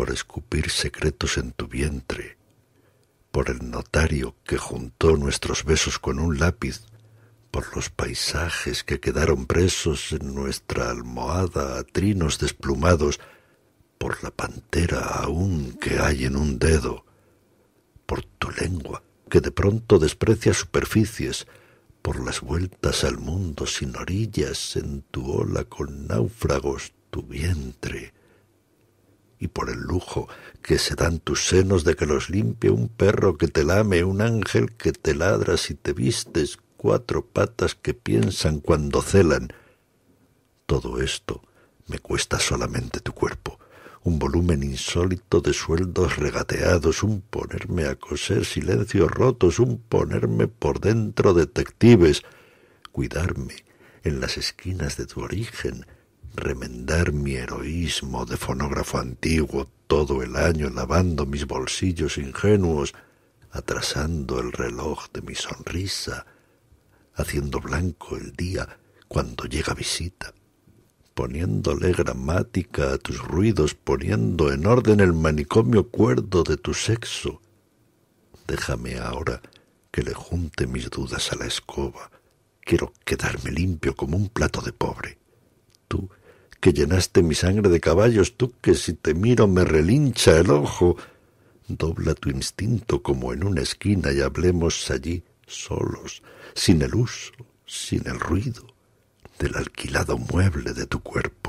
por escupir secretos en tu vientre, por el notario que juntó nuestros besos con un lápiz, por los paisajes que quedaron presos en nuestra almohada a trinos desplumados, por la pantera aún que hay en un dedo, por tu lengua que de pronto desprecia superficies, por las vueltas al mundo sin orillas en tu ola con náufragos, tu vientre, y por el lujo que se dan tus senos de que los limpie un perro que te lame, un ángel que te ladra si te vistes, cuatro patas que piensan cuando celan. Todo esto me cuesta solamente tu cuerpo, un volumen insólito de sueldos regateados, un ponerme a coser silencios rotos, un ponerme por dentro detectives, cuidarme en las esquinas de tu origen, remendar mi heroísmo de fonógrafo antiguo todo el año lavando mis bolsillos ingenuos, atrasando el reloj de mi sonrisa, haciendo blanco el día cuando llega visita, poniéndole gramática a tus ruidos, poniendo en orden el manicomio cuerdo de tu sexo. Déjame ahora que le junte mis dudas a la escoba. Quiero quedarme limpio como un plato de pobre. Tú que llenaste mi sangre de caballos, tú que si te miro me relincha el ojo. Dobla tu instinto como en una esquina y hablemos allí solos, sin el uso, sin el ruido del alquilado mueble de tu cuerpo.